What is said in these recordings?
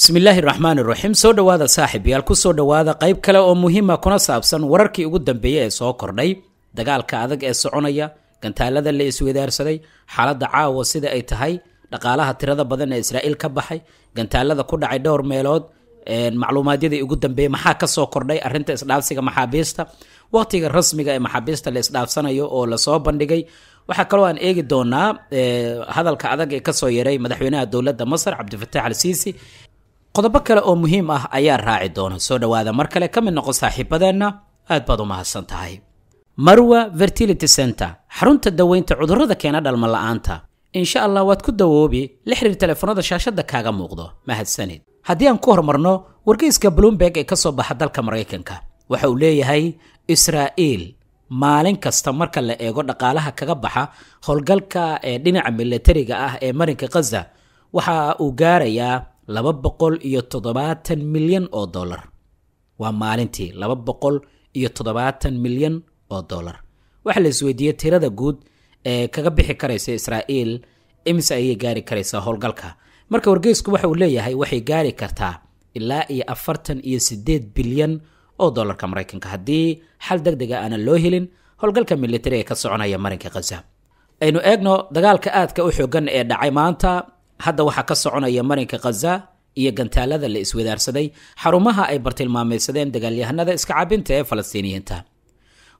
bismillaahi raxmaani raxiim soo dhowaada saaxiibayaal kusoo dhowaada qayb kale oo muhiima ah kuna saabsan wararkii ugu dambeeyey ee soo kordhay dagaalka adag ee soconaya gantaalada la iswadaarsaday xaaladda caawa sida ay tahay dhaqaalaha tirada badan ee israa'iil ka baxay gantaalada ku dhacay dhowr meelood macluumaadyadii ugu dambeeyey maxaa kasoo kordhay arinta isdhaafsiga maxaabiista waqtiga rasmiga ee maxaabiista la isdhaafsanayo oo lasoo bandhigay waxaa kaloo aan eegi doonaa hadalka adag ee kasoo yaray madaxweynaha dowladda masar cabdifataax al siisi qodobo kale oo muhiim ah ayaa raaci doona soo dhowaada mar kale ka mid noqo saaxiibadeenna aad baad u mahadsan tahay marwa vertility center xarunta daweynta cudurrada keena dhalma la'aanta insha allah waad ku dawoobi la xiriir telefoonada shaashadda kaaga muuqdo mahadsanid haddii aan ku horumarno wargeyska bloomberg ee ka soo baxa dalka maraykanka waxa uu leeyahay israa'iil maalin kasta marka la eego dhaqaalaha kaga baxa howlgalka ee dhinaca milatariga ah ee marinka khaza waxa uu gaarayaa laba boqol iyo toddobaatan milyan oo dollar waa maalintii laba boqol iyo toddobaatan milyan oo dollar waxaa la isweydiiyey tirada guud ee kaga bixi karaysa israa'iil imise ayay gaari karaysaa howlgalka marka wargeysku waxa uu leeyahay waxay gaari kartaa ilaa iyo afartan iyo siddeed bilyan oo dollarka maraykanka haddii xal deg dega ah aanan loo helin howlgalka militari ee ka soconaya marinka khaza aynu eegno dagaalka aadka u xoogan ee dhacay maanta hadda waxaa ka soconaya marinka khaza iyo gantaalada la iswadaarsaday xarumaha ay bartilmaamaysadeen dagaalyahanada iska cabinta ee falastiiniyiinta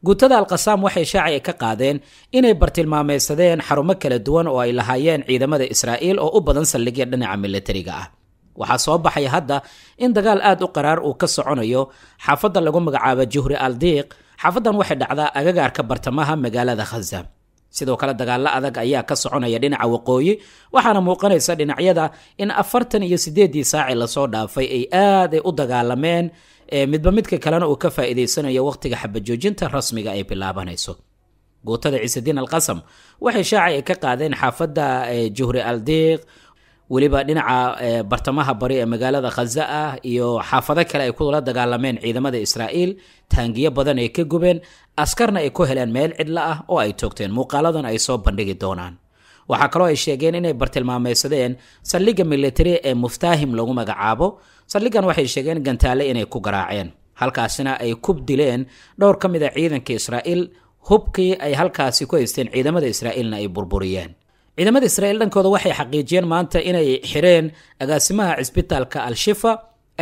guutada alqasaam waxay shaaci ay ka qaadeen inay bartilmaamaysadeen xarumo kala duwan oo ay lahaayeen ciidamada israa'iil oo u badan saldhigya dhinaca militariga ah waxaa soo baxay hadda in dagaal aad u qaraar uu ka soconayo xaafadda lagu magacaabo juhri aldiiq xaafaddan waxay dhacdaa agagaarka bartamaha magaalada khaza sidoo kale dagaalo adag ayaa ka soconaya dhinaca waqooyi waxaana muuqanaysa dhinacyada in afartan iyo siddeeddii saaci lasoo dhaafay ay aada u dagaalameen midba midka kalena uu ka faa'iidaysanayo wakhtiga xabajoojinta rasmiga ay bilaabanayso guutada ciisadiin alqasam waxay shaacay ay ka qaadeen xaafadda juhri aldiiq weliba dhinaca eh, bartamaha bari ee magaalada khaza ah iyo xaafado kale ay kula dagaalameen ciidamada israa'iil taangiyo badan ay ka gubeen askarna ay ku heleen meel cidla ah oo ay toogteen muuqaaladan ay soo bandhigi doonaan waxaa kaloo ay sheegeen inay bartilmaameysadeen saldhigga militari ee muftaahim lagu magacaabo saldhiggan waxay sheegeen gantaale inay ku garaaceen halkaasina ay ku dileen dhowr ka mid a ah ciidanka israa'iil hubkii ay halkaasi ku haysteen ciidamada israa'iilna ay burburiyeen ciidamada israa'iil dhankooda waxay xaqiijiyeen maanta inay xireen agaasimaha cisbitaalka al-shifa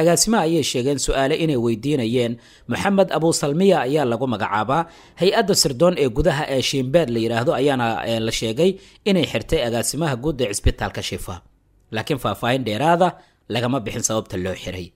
agaasimaha ayay sheegeen su-aale inay weydiinayeen moxamed abusalmiya ayaa lagu magacaabaa hay-adda sirdoon ee gudaha ee shiimbeed la yidhaahdo ayaana la sheegay inay xirtay agaasimaha guud ee cisbitaalka shifa laakiin faahfaahin dheeraada lagama bixin sababta loo xiray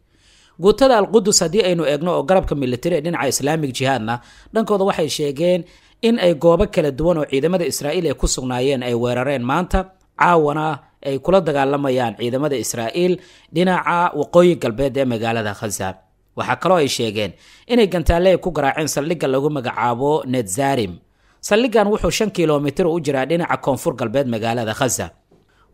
guutada alqudus haddii aynu eegno oo garabka militari ee dhinaca islaamig jihaadna dhankooda waxay sheegeen in ay goobo kala duwan oo ciidamada israa'iil ay ku sugnaayeen ay weerareen maanta caawana ay kula dagaalamayaan ciidamada israa'iil dhinaca waqooyi galbeed ee magaalada khaza waxaa kaloo ay sheegeen inay gantaale ay ku garaaceen saldhigga lagu magacaabo netzarim saldhiggan wuxuu shan kilomitir u jiraa dhinaca koonfur galbeed magaalada khaza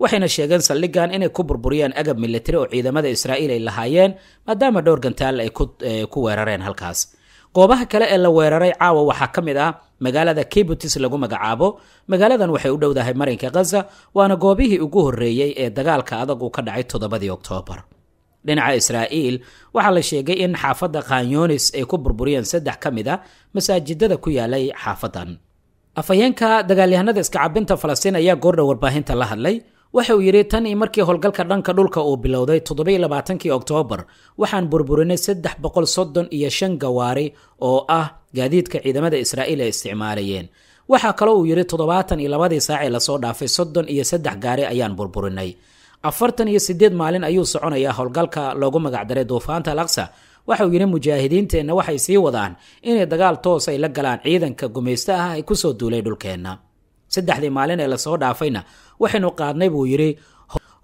waxayna sheegeen saldhiggan inay ku burburiyeen agab militari oo ciidamada israa'iil ay lahaayeen maadaama dhowr gantaal ay ku eh, weerareen halkaas goobaha kale ee la weeraray caawa waxaa ka mid ah magaalada kibutis lagu magacaabo magaaladan waxay u dhowdahay marinka khaza waana goobihii ugu horreeyey ee dagaalka adag uu ka dhacay toddobadii oktoobar dhinaca israa'iil waxaa la sheegay in xaafadda khanyonis ay ku burburiyeen saddex ka mid a ah masaajidada ku yaalay xaafadan afhayeenka dagaalyahanada iskacabinta falastiin ayaa goordha warbaahinta la hadlay wuxuu yidhi tan io markii howlgalka dhanka dhulka uu bilowday toddobaiyo oktoobar waxaan burburinay saddex boqol soddon iyo shan gawaari oo ah gaadiidka ciidamada israa'iil ay isticmaalayeen waxaa kaloo uu yidhi toddobaatan iyo labadii saac ee lasoo dhaafay soddon iyo saddex gaari ayaan burburinay afartan iyo siddeed maalin ayuu soconayaa howlgalka loogu magacdaray duufaanta alaqsa waxauu yidhi mujaahidiinteenna waxay sii wadaan inay dagaal toos ay la galaan ciidanka gumaysta ah ee kusoo duulay dhulkeenna saddexdii maalin ee lasoo dhaafayna waxaynu qaadnay buu yidhi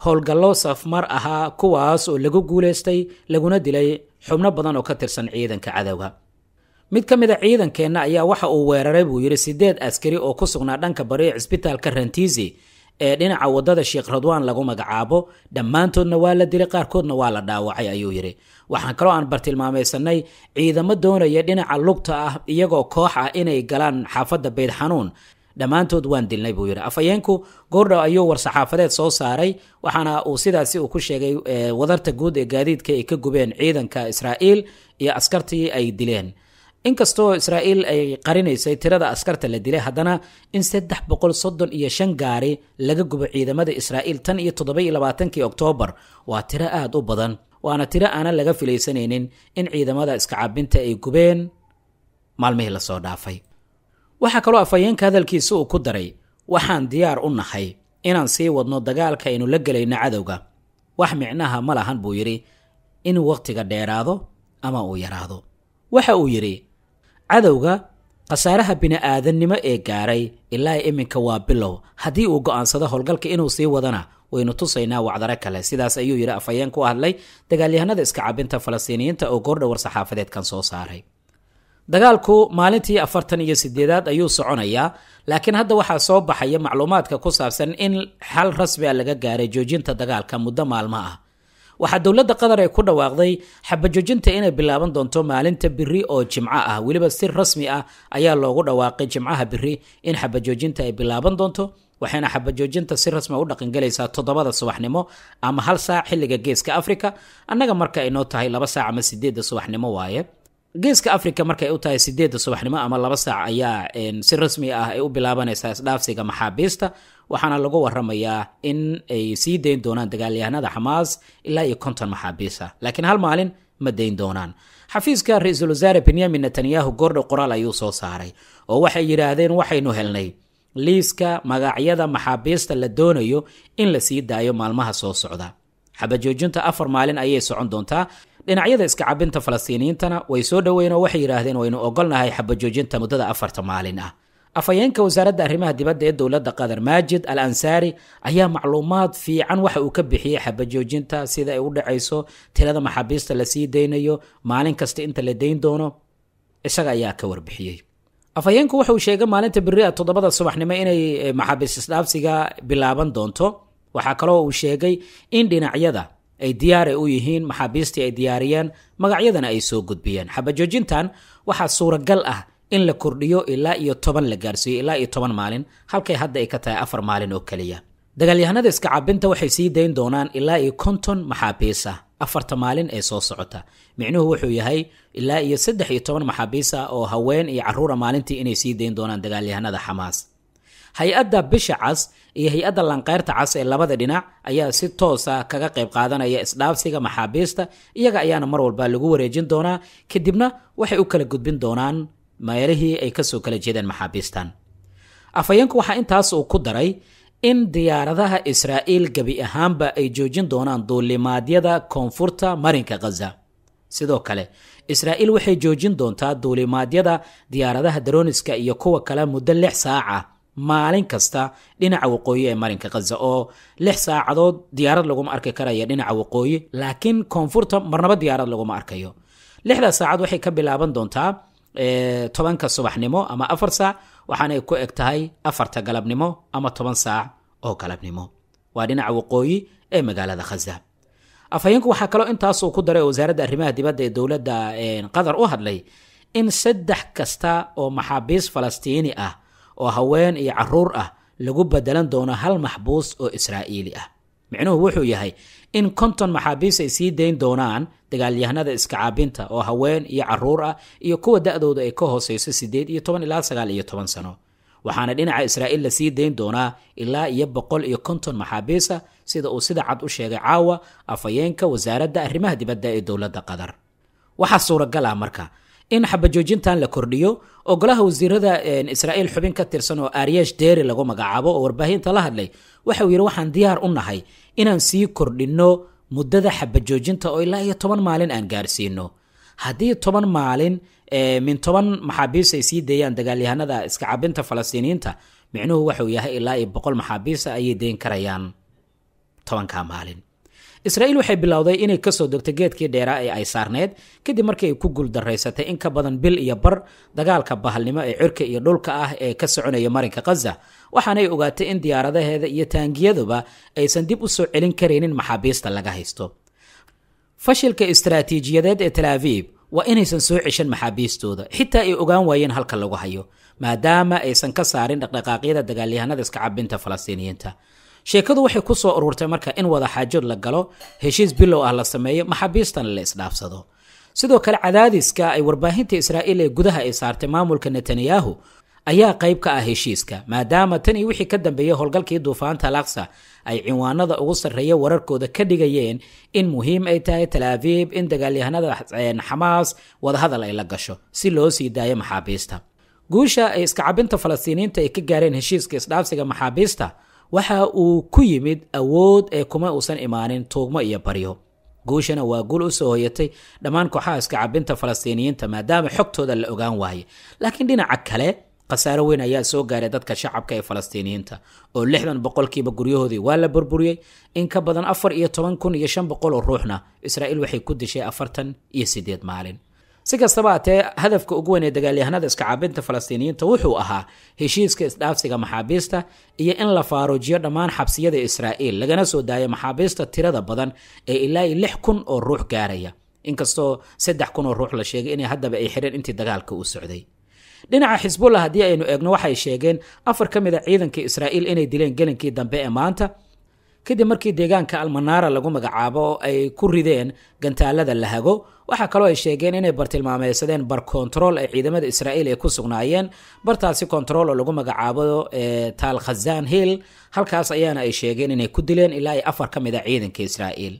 howlgallo safmar ahaa kuwaas oo lagu guulaystay laguna dilay xubno badan oo ka tirsan ciidanka cadowga mid ka mid a ciidankeenna ayaa waxa uu weeraray buu yidhi siddeed askari oo ku sugnaa dhanka bari ee cisbitaalka rantiisi ee dhinaca waddada sheekh radwaan lagu magacaabo dhammaantoodna waa la dilay qaarkoodna waa la dhaawacay ayuu yidhi waxaan kaloo aan bartilmaamaysannay ciidamo doonaya dhinaca lugta ah iyagoo koox ah inay galaan xaafadda baydxanuun dhammaantood waan dilnay buu yidhi afhayeenku goordhow ayuu war-saxaafadeed soo saaray waxaana uu sidaasi uu ku sheegay eh, wadarta guud ee gaadiidka ay ka gubeen ciidanka israa'iil iyo askartii ay dileen inkastoo israa'iil ay qarinaysay tirada askarta la dilay haddana in saddex boqol soddon iyo shan gaari laga gubo ciidamada israa'iil tan iyo toddoba-iyo labaatankii oktoobar waa tiro aada u badan waana tiro aanan laga filaysanaynin in ciidamada iska ay gubeen maalmihii lasoo dhaafay waxaa kaloo afhayeenka hadalkiisa uu ku daray waxaan diyaar u nahay inaan sii wadno dagaalka aynu la gelayno cadowga wax micnaha ma lahan buu yidhi inuu wakhtiga dheeraado ama uu yaraado waxa uu yidhi cadowga khasaaraha bini'aadannimo ee gaaray ilaa iminka waa bilow haddii uu go'aansado howlgalka inuu sii wadana waynu tusaynaa wacdare kale sidaas ayuu yidhi afhayeen ku hadlay dagaalyahanada iska cabinta falastiiniyiinta oo goordhowar saxaafadeedkan soo saaray dagaalku maalintii afartan iyo sideedaad ayuu soconayaa laakiin hadda waxaa soo baxaya macluumaadka ku saabsan in xal rasmi a ah laga gaaray joojinta dagaalka muddo maalmo ah waxaa dowladda qatar ee ku dhawaaqday xabajoojinta inay bilaaban doonto maalinta biri oo jimco ah weliba si rasmi ah ayaa loogu dhawaaqay jimcaha biri in xabajoojinta ay bilaaban doonto waxayna xabajoojinta si rasmi ah u dhaqangelaysaa toddobada subaxnimo ama hal saac xilliga geeska afrika annaga marka ay noo tahay laba saac ama sideedda subaxnimo waaye geeska africa markay u tahay sideedda subaxnimo ama laba saac ayaa si rasmi ah ay u bilaabanaysaa isdhaafsiga maxaabiista waxaana lagu waramayaa in ay sii dayn doonaan dagaalyahanada xamaas ilaa iyo konton maxaabiista laakiin hal maalin ma dayn doonaan xafiiska ra-iisul wasaare benyamin netanyahu goordhow qoraal ayuu soo saaray oo waxay yidhaahdeen waxaynu helnay liiska magacyada maxaabiista la doonayo in la sii daayo maalmaha soo socda xabajoojinta afar maalin ayay socon doontaa dhinacyada iska cabinta falastiiniyiintana way soo dhoweyn oo waxay yidhaahdeen waynu ogolnahay xabajoojinta muddada afarta maalin ah afhayeenka wasaaradda arrimaha dibadda ee dowladda qatar maajid al ansaari ayaa macluumaad fiican waxa uu ka bixiyey xabajoojinta sida ay u dhacayso tirada maxaabiista lasii daynayo maalin kasta inta la dayn doono isaga ayaa ka warbixiyey afhayeenku wuxauu sheegay maalinta beri a toddobada subaxnimo inay eh, maxaabiis isdhaafsiga bilaaban doonto waxaa kaloo uu sheegay in dhinacyada ay diyaaray u yihiin maxaabiistii ay diyaariyeen magacyadana ay soo gudbiyeen xabajoojintan waxaa suuragal ah in la kordhiyo ilaa iyo toban la gaarsiiyo ilaa iyo toban maalin halkay hadda ay ka tahay afar maalin oo keliya dagaalyahanada iskacabinta waxay sii dayn doonaan ilaa iyo konton maxaabiis ah afarta maalin ee soo socota micnuhu wuxuu yahay ilaa iyo saddex iyo toban maxaabiis ah oo haween iyo caruura maalintii inay sii dayn doonaan dagaalyahanada xamaas hay-adda bisha cas iyo hay-adda lanqeyrta cas ee labada dhinac ayaa si toosa ah kaga qayb qaadanaya isdhaafsiga maxaabiista iyaga ayaana mar walba lagu wareejin doonaa kadibna waxay u kala gudbin doonaan meelihii ay kasoo kala jeedeen maxaabiistan afhayeenku waxaa intaas uu ku daray in diyaaradaha israa'iil gebi ahaanba ay joojin doonaan duulimaadyada koonfurta marinka khaza sidoo kale israa'iil waxay joojin doontaa duulimaadyada diyaaradaha daroniska iyo kuwa kale muddo lix saaca ah maalin kasta dhinaca waqooyi ee marinka khaza oo lix saacadood diyaarad laguma arki karaya dhinaca waqooyi laakiin koonfurta marnaba diyaarad laguma arkayo lixda saacad waxay ka bilaaban doontaa eh, tobanka subaxnimo ama afar saac waxaanay ku eg tahay afarta galabnimo ama toban saac oo galabnimo waa dhinaca waqooyi ee magaalada khaza afhayeenku waxaa kaloo intaasuu ku daray wasaaradda arrimaha dibadda ee dowladda eh, qatar u hadlay in saddex kasta oo maxaabiis falastiini ah oo haween iyo caruur ah lagu bedelan doono hal maxbuus oo israa'iili ah micnuhu wuxuu yahay in konton maxaabiis ay sii dayn doonaan dagaalyahanada iskacaabinta oo haween iyo caruur ah iyo kuwa da'dooda ay ka hooseyso sideed iyo toban ilaa sagaal iyo toban sano waxaana dhinaca israa'iil la sii dayn doonaa ilaa iyo boqol iyo konton maxaabiisa ah sida uu sida cad u sheegay caawa afhayeenka wasaaradda arrimaha dibadda ee dowladda qatar waxaa suuragal ah marka in xabajoojintan la kordhiyo oo golaha wasiirada israa'iil xubin ka tirsan oo ariyesh deri lagu magacaabo oo warbaahinta la hadlay waxa uu yidhi waxaan diyaar u nahay inaan sii kordhinno muddada xabajoojinta oo ilaa iyo toban maalin aan gaarsiino haddii toban maalin min toban maxaabiis ay sii deeyaan dagaalyahanada iska cabinta falastiiniyiinta micnuhu waxauu yahay ilaa iyo boqol maxaabiisa ayay deyn karayaan tobankaa maalin israa'iil waxay bilowday inay kasoo degto geedkii dheeraa ee ay saarneyd kadib markii ay ku guuldaraysatay in ka badan bil iyo bar dagaalka bahalnimo ee cirka iyo dhulka ah ee ka soconaya marinka khaza ay ogaatay in diyaaradaheeda iyo taangiyaduba aysan dib u soo celin karaynin maxaabiista laga haysto fashilka istaraatiijiyadeed ee talaaviib waa inaysan soo ceshan maxaabiistooda xitaa ay ogaan waayeen halka lagu hayo maadaama aysan ka saarin dhaqdhaqaaqyada dagaalyahanada iska cabinta falastiiniyiinta sheekadu waxay ku soo ururtay marka in wada xaajood la galo heshiis bilow ah la sameeyo maxaabiistana la isdhaafsado sidoo kale cadaadiska ay warbaahinta israa'iil ee gudaha ay saartay maamulka netanyahu ayaa qayb ka ah heshiiska maadaama tan iyo wixii ka dambeeyey howlgalkii duufaanta laksa ay cinwaanada ugu sarreeya wararkooda ka dhigayeen in muhiim ay tahay talaabiib in dagaalyahanada xamaas wadahadal ay la gasho si loo sii daayo maxaabiista guusha ay iskacabinta falastiiniinta ay ka gaareen heshiiska isdhaafsiga maxaabiista waxa uu ku yimid awood ee kuma uusan imaanin tuugmo iyo baryo guushana waa guul u soo hoyatay dhammaan kooxaha cabinta falastiiniyiinta maadaama xogtooda la ogaan waaye laakiin dhinaca kale khasaaro weyn ayaa soo gaaray dadka shacabka ee falastiiniyiinta oo lixdan boqolkiiba guryahoodii waa la burburiyey in ka badan afar iyo toban kun iyo shan boqol oo ruuxna israa'iil waxay ku dishay afartan iyo siddeed maalin si kastaba hatee hadafka ugu weyn ee dagaalyahanada iskacaabinta falastiiniyiinta wuxuu ahaa heshiiska isdhaafsiga maxaabiista iyo in la faaruujiyo dhammaan xabsiyada israa'iil lagana soo daayo maxaabiista tirada badan ee ilaa iyo lix kun oo ruux gaaraya inkastoo saddex kun oo ruux la sheegay inay haddaba ay xireen intii dagaalka uu socday dhinaca xisbullah haddii aynu eegno waxay sheegeen afar ka mid a ciidanka israa'iil inay dileen gelinkii dambe ee maanta kadib markii deegaanka almanaara lagu magacaabo ay ku rideen gantaalada la hago waxaa kaloo ay sheegeen inay bartilmaameysadeen bar kontarool ay ciidamada israa'iil ay ku sugnaayeen bartaasi kontarool oo lagu magacaabo eh, taal khazaan hill halkaas ayaana ay sheegeen inay ku dileen ilaa afar ka mid a ah ciidanka israa'iil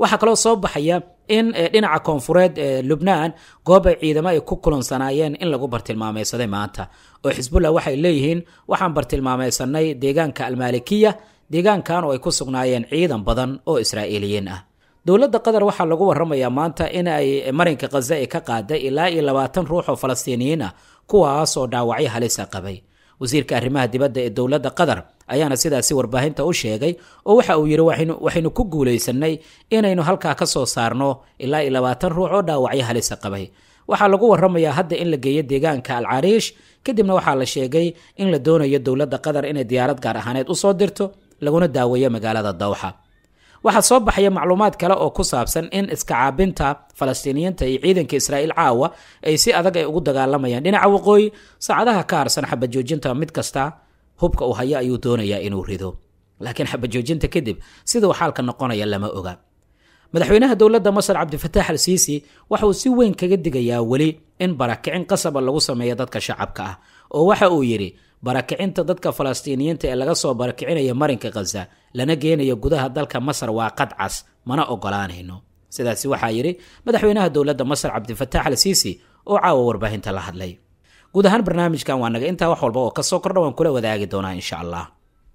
waxaa kaloo soo baxaya in eh, dhinaca koonfureed ee eh, lubnaan goob ay ciidamo ay ku kulansanaayeen in lagu bartilmaameysaday maanta oo xisbullah waxay leeyihiin waxaan bartilmaameysanay deegaanka almaalikiya deegaankan oo ay ku sugnaayeen ciidan badan oo israa'iiliyiin ah dowladda qatar waxaa lagu warramayaa maanta in ay marinka khaza ee ka qaaday ilaa iyo labaatan ruux oo falastiiniyiin ah kuwaas oo dhaawacyo halisa ah qabay wasiirka arrimaha dibadda ee dowladda qatar ayaana sidaasi warbaahinta u sheegay oo waxa uu yidhi waxaynu ku guulaysannay inaynu halkaa ka soo saarno ilaa iyo labaatan ruux oo dhaawacyo halisa ah qabay waxaa lagu warramayaa hadda in la geeyo deegaanka alcariish kadibna waxaa la sheegay in la doonayo dowladda qatar inay diyaarad gaar ahaaneed u soo dirto laguna daaweeyo magaalada dowxa waxaa soo baxaya macluumaad kale oo ku saabsan in iskacaabinta falastiiniyiinta iyo ciidanka israa'iil caawa ay si adag ay ugu dagaalamayaan dhinaca waqooyi saacadaha ka harsan xabajoojinta mid kasta hubka u haya ayuu doonayaa inuu rido laakiin xabajoojinta kadib siduu xaalka noqonaya lama oga madaxweynaha dowladda masar cabdifataax al siisi waxa uu si weyn kaga digayaa weli in barakicin qasaba lagu sameeyo dadka shacabka ah oo waxa uu yidhi barakicinta dadka falastiiniyiinta ee laga soo barakicinaya marinka khaza lana geenayo gudaha dalka masar waa qadcas mana ogolaanayno sidaas waxaa yidhi madaxweynaha dowladda masar cabdifataax al siisi oo caawa warbaahinta la hadlay guud ahaan barnaamijkan waa naga intaa wax walba oo kasoo kordha waan kula wadaagi doonaa insha allah